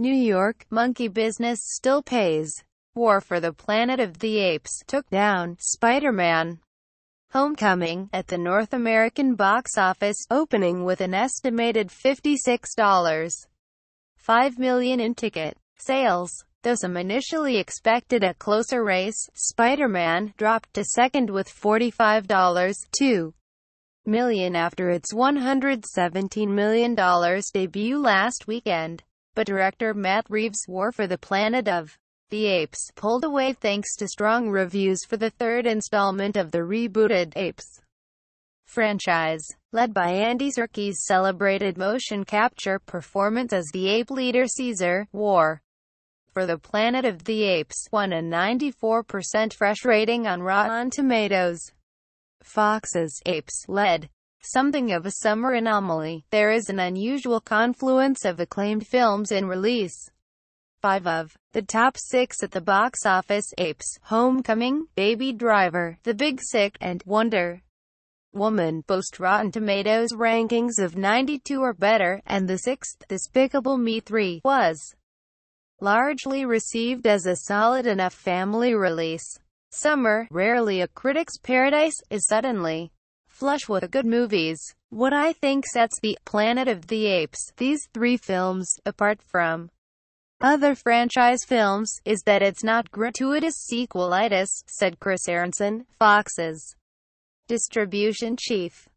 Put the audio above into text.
New York, monkey business still pays. War for the Planet of the Apes took down Spider-Man. Homecoming, at the North American box office, opening with an estimated $56.5 million in ticket sales. Though some initially expected a closer race, Spider-Man dropped to second with $45.2 million after its $117 million debut last weekend but director Matt Reeves' War for the Planet of the Apes pulled away thanks to strong reviews for the third installment of the rebooted Apes franchise. Led by Andy Serkis' celebrated motion capture performance as the ape leader Caesar, War for the Planet of the Apes won a 94% fresh rating on Rotten Tomatoes. Fox's Apes led Something of a summer anomaly, there is an unusual confluence of acclaimed films in release. Five of the top six at the box office apes, Homecoming, Baby Driver, The Big Sick, and Wonder Woman boast Rotten Tomatoes rankings of 92 or better, and the sixth, Despicable Me 3, was largely received as a solid enough family release. Summer, rarely a critic's paradise, is suddenly flush with good movies. What I think sets the Planet of the Apes, these three films, apart from other franchise films, is that it's not gratuitous sequelitis, said Chris Aronson, Fox's distribution chief.